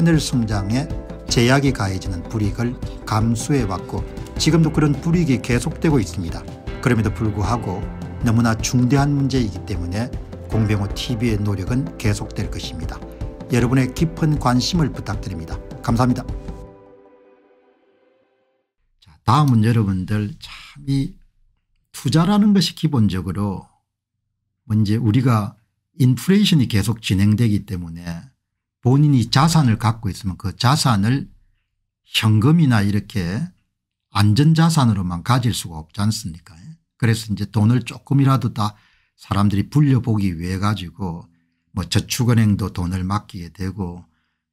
하늘 성장에 제약이 가해지는 불이익을 감수해왔고 지금도 그런 불이익이 계속되고 있습니다. 그럼에도 불구하고 너무나 중대한 문제이기 때문에 공병호 TV의 노력은 계속될 것입니다. 여러분의 깊은 관심을 부탁드립니다. 감사합니다. 자, 다음은 여러분들 참이 투자라는 것이 기본적으로 이제 우리가 인플레이션이 계속 진행되기 때문에 본인이 자산을 갖고 있으면 그 자산을 현금이나 이렇게 안전자산으로만 가질 수가 없지 않습니까 그래서 이제 돈을 조금이라도 다 사람들이 불려보기 위해 가지고 뭐 저축은행도 돈을 맡기게 되고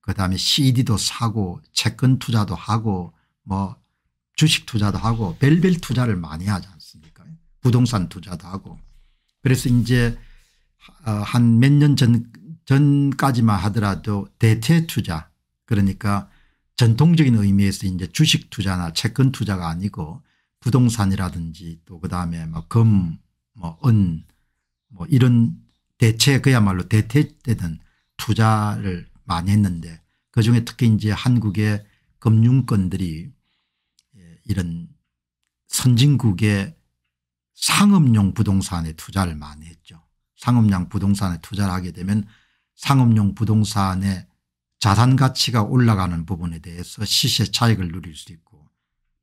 그다음에 cd도 사고 채권 투자도 하고 뭐 주식 투자도 하고 별별 투자를 많이 하지 않습니까 부동산 투자도 하고 그래서 이제 어, 한몇년전 전까지만 하더라도 대체 투자 그러니까 전통적인 의미에서 이제 주식 투자나 채권 투자가 아니고 부동산이라든지 또 그다음에 뭐 금, 뭐 은, 뭐 이런 대체 그야말로 대체되는 투자를 많이 했는데 그중에 특히 이제 한국의 금융권들이 예, 이런 선진국의 상업용 부동산에 투자를 많이 했죠. 상업용 부동산에 투자를 하게 되면 상업용 부동산의 자산 가치가 올라가는 부분에 대해서 시세 차익을 누릴 수 있고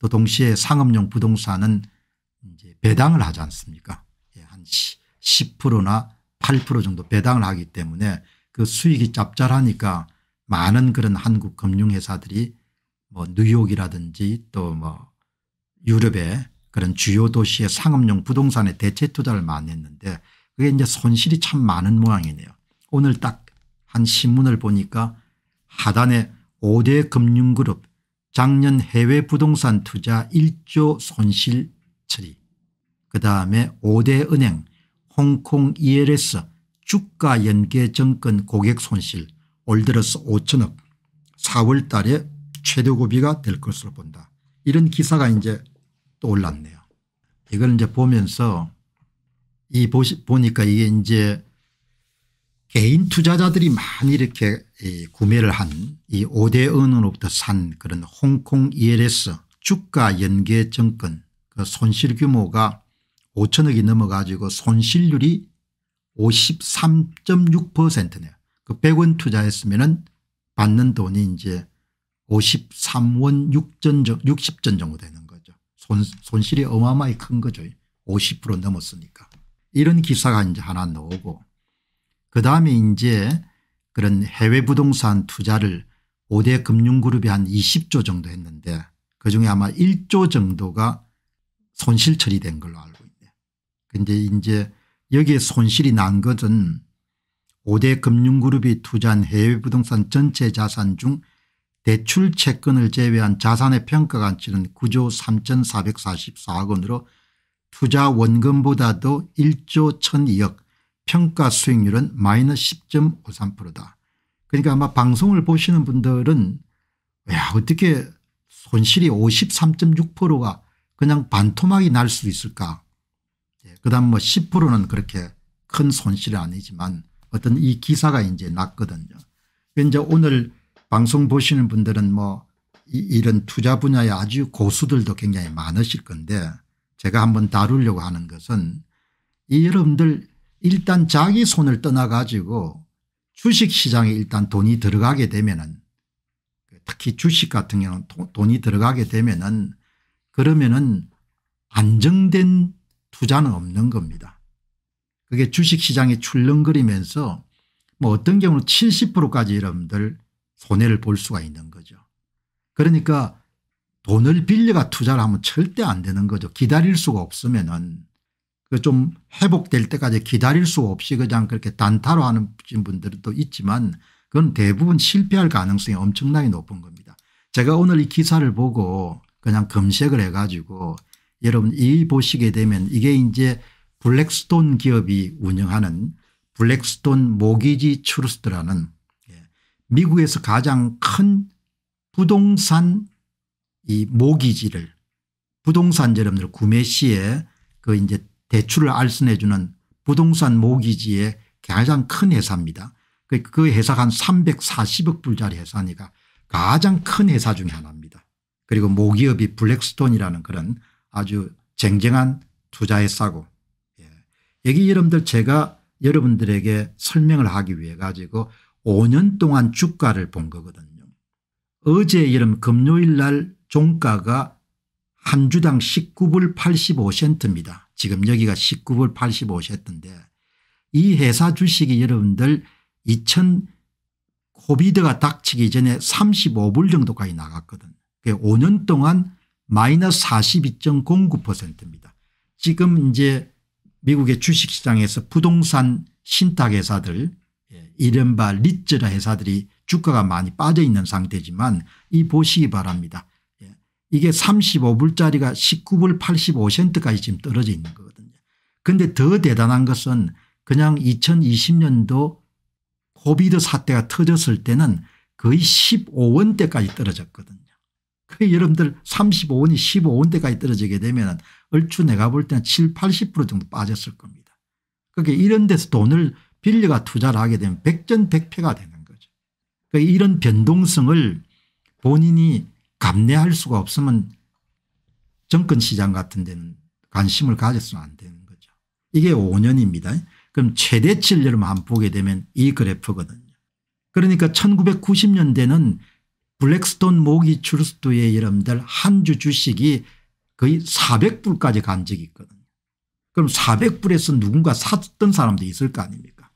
또 동시에 상업용 부동산은 이제 배당을 하지 않습니까? 예, 한 10%나 8% 정도 배당을 하기 때문에 그 수익이 짭짤하니까 많은 그런 한국 금융회사들이 뭐 뉴욕이라든지 또 뭐 유럽의 그런 주요 도시의 상업용 부동산에 대체 투자를 많이 했는데 그게 이제 손실이 참 많은 모양이네요. 오늘 딱한 신문을 보니까 하단에 5대 금융그룹 작년 해외 부동산 투자 1조 손실 처리 그 다음에 5대 은행 홍콩 ELS 주가 연계 정권 고객 손실 올 들어서 5천억 4월 달에 최대 고비가 될 것으로 본다. 이런 기사가 이제 또 올랐네요. 이걸 이제 보면서 이 보시, 보니까 이게 이제 개인 투자자들이 많이 이렇게 구매를 한 이5대은으로부터산 그런 홍콩 ELS 주가 연계증권 그 손실 규모가 5천억이 넘어가지고 손실률이 53.6%네요. 그 100원 투자했으면 받는 돈이 이제 53원 6전 60전 정도 되는 거죠. 손, 손실이 어마어마히 큰 거죠. 50% 넘었으니까. 이런 기사가 이제 하나 나오고 그다음에 이제 그런 해외 부동산 투자를 5대 금융그룹이 한 20조 정도 했는데 그중에 아마 1조 정도가 손실 처리된 걸로 알고 있네요. 근데 이제 여기에 손실이 난 것은 5대 금융그룹이 투자한 해외 부동산 전체 자산 중 대출 채권을 제외한 자산의 평가 가치는 9조 3444억 원으로 투자 원금보다도 1조 1002억 평가 수익률은 마이너스 10.53%다. 그러니까 아마 방송을 보시는 분들은 야 어떻게 손실이 53.6%가 그냥 반토막이 날 수 있을까 예, 그다음 뭐 10%는 그렇게 큰 손실은 아니지만 어떤 이 기사가 이제 났거든요. 그 이제 오늘 방송 보시는 분들은 뭐 이, 런 투자 분야의 아주 고수들도 굉장히 많으실 건데 제가 한번 다루려고 하는 것은 이 여러분들 일단 자기 손을 떠나가지고 주식시장에 일단 돈이 들어가게 되면은 특히 주식 같은 경우는 돈이 들어가게 되면은 그러면은 안정된 투자는 없는 겁니다. 그게 주식시장이 출렁거리면서 뭐 어떤 경우는 70%까지 여러분들 손해를 볼 수가 있는 거죠. 그러니까 돈을 빌려가 투자를 하면 절대 안 되는 거죠. 기다릴 수가 없으면은 그좀 회복될 때까지 기다릴 수 없이 그냥 그렇게 단타로 하는 분들도 있지만 그건 대부분 실패할 가능성이 엄청나게 높은 겁니다. 제가 오늘 이 기사를 보고 그냥 검색을 해가지고 여러분 이 보시게 되면 이게 이제 블랙스톤 기업이 운영하는 블랙스톤 모기지 트루스트라는 예, 미국에서 가장 큰 부동산 이 모기지를 부동산 여러분들 구매 시에 그 이제 대출을 알선해 주는 부동산 모기지의 가장 큰 회사입니다. 그, 그 회사가 한 340억 불짜리 회사니까 가장 큰 회사 중에 하나입니다. 그리고 모기업이 블랙스톤이라는 그런 아주 쟁쟁한 투자 회사고 예. 여기 여러분들 제가 여러분들에게 설명을 하기 위해 가지고 5년 동안 주가를 본 거거든요. 어제 여름 금요일 날 종가가 한 주당 19불 85센트입니다. 지금 여기가 19불 85세던데 이 회사 주식이 여러분들 2000 코비드가 닥치기 전에 35불 정도까지 나갔거든. 5년 동안 마이너스 42.09%입니다. 지금 이제 미국의 주식시장에서 부동산 신탁회사들 예, 이른바 리츠라 회사들이 주가가 많이 빠져 있는 상태지만 이 보시기 바랍니다. 이게 35불짜리가 19불 85센트까지 지금 떨어져 있는 거거든요. 그런데 더 대단한 것은 그냥 2020년도 코비드 사태가 터졌을 때는 거의 15원대까지 떨어졌거든요. 그 여러분들 35원이 15원대까지 떨어지게 되면 얼추 내가 볼 때는 7, 80% 정도 빠졌을 겁니다. 그러니 이런 데서 돈을 빌려가 투자를 하게 되면 백전백패가 되는 거죠. 그러니까 이런 변동성을 본인이 감내할 수가 없으면 정권 시장 같은 데는 관심을 가졌으면안 되는 거죠. 이게 5년입니다. 그럼 최대치를 여러 보게 되면 이 그래프거든요. 그러니까 1990년대는 블랙스톤 모기 출스도의 여러분들 한 주 주식이 거의 400불까지 간 적이 있거든요. 그럼 400불에서 누군가 샀던 사람도 있을 거 아닙니까?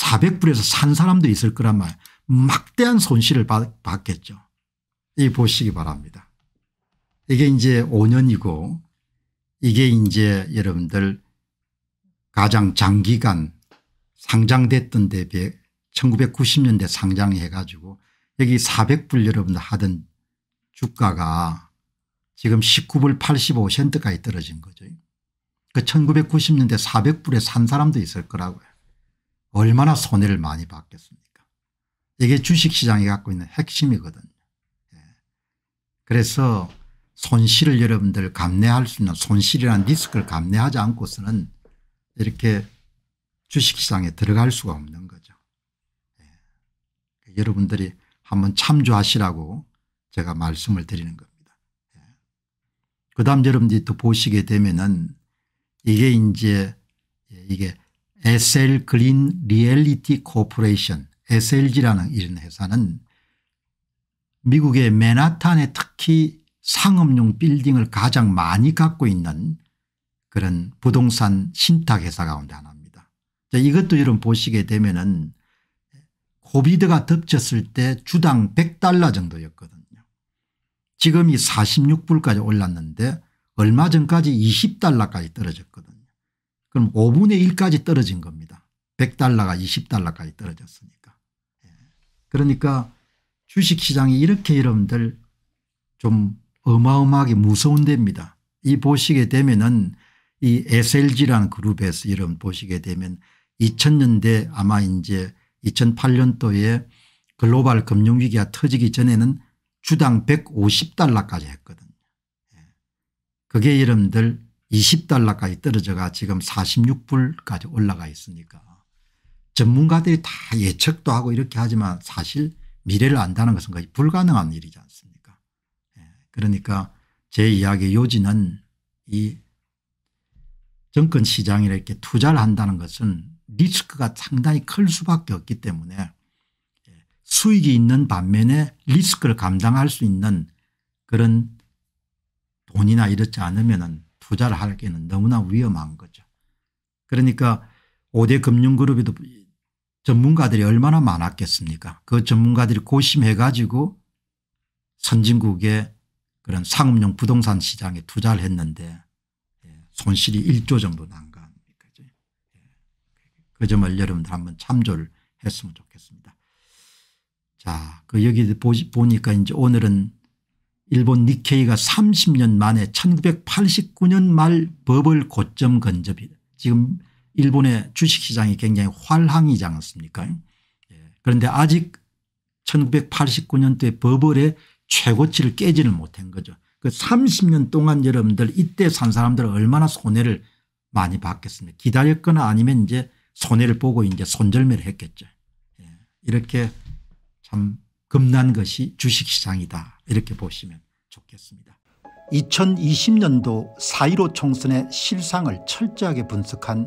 400불에서 예. 산 사람도 있을 거란 말 막대한 손실을 받, 받겠죠. 이 보시기 바랍니다. 이게 이제 5년이고 이게 이제 여러분들 가장 장기간 상장됐던 데 비해 1990년대 상장해 가지고 여기 400불 여러분들 하던 주가가 지금 19불 85센트까지 떨어진 거죠. 그 1990년대 400불에 산 사람도 있을 거라고요. 얼마나 손해를 많이 받겠습니까 이게 주식시장이 갖고 있는 핵심이거든요. 그래서 손실을 여러분들 감내할 수 있는 손실이라는 리스크를 감내하지 않고서는 이렇게 주식시장에 들어갈 수가 없는 거죠. 예. 여러분들이 한번 참조하시라고 제가 말씀을 드리는 겁니다. 예. 그 다음 여러분들이 또 보시게 되면은 이게 이제 예, 이게 SL 그린 리얼리티 코퍼레이션 SLG라는 이런 회사는 미국의 맨하탄에 특히 상업용 빌딩을 가장 많이 갖고 있는 그런 부동산 신탁회사 가운데 하나입니다. 이것도 여러분 보시게 되면 은 코비드가 덮쳤을 때 주당 100달러 정도였거든요. 지금이 46불까지 올랐는데 얼마 전까지 20달러까지 떨어졌거든요. 그럼 5분의 1까지 떨어진 겁니다. 100달러가 20달러까지 떨어졌으니까. 예. 그러니까 주식시장이 이렇게 여러분들 좀 어마어마하게 무서운 데입니다. 이 보시게 되면은 이 SLG라는 그룹에서 이름 보시게 되면 2000년대 아마 이제 2008년도에 글로벌 금융위기가 터지기 전에는 주당 150달러까지 했거든요. 예. 그게 이름들 20달러까지 떨어져가 지금 46불까지 올라가 있으니까 전문가들이 다 예측도 하고 이렇게 하지만 사실 미래를 안다는 것은 거의 불가능한 일이지 않습니까? 예, 그러니까 제 이야기의 요지는 이 정권 시장에 이렇게 투자를 한다는 것은 리스크가 상당히 클 수밖에 없기 때문에 예, 수익이 있는 반면에 리스크를 감당할 수 있는 그런 돈이나 이렇지 않으면 투자를 하기에는 너무나 위험한 거죠. 그러니까 5대 금융그룹에도 전문가들이 얼마나 많았겠습니까 그 전문가들이 고심해 가지고 선진국의 그런 상업용 부동산 시장에 투자를 했는데 예, 손실이 1조 정도 난거 아닙니까 예, 그 점을 여러분들 한번 참조를 했으면 좋겠습니다. 자, 그 여기 보니까 이제 오늘은 일본 니케이가 30년 만에 1989년 말 버블 고점 근접이 지금 일본의 주식시장이 굉장히 활황이지 않습니까 예. 그런데 아직 1989년도에 버블의 최고치를 깨지는 못한 거죠. 그 30년 동안 여러분들 이때 산 사람들은 얼마나 손해를 많이 받겠습니까 기다렸거나 아니면 이제 손해를 보고 이제 손절매를 했겠죠. 예. 이렇게 참 겁난 것이 주식시장이다 이렇게 보시면 좋겠습니다. 2020년도 4.15 총선의 실상을 철저하게 분석한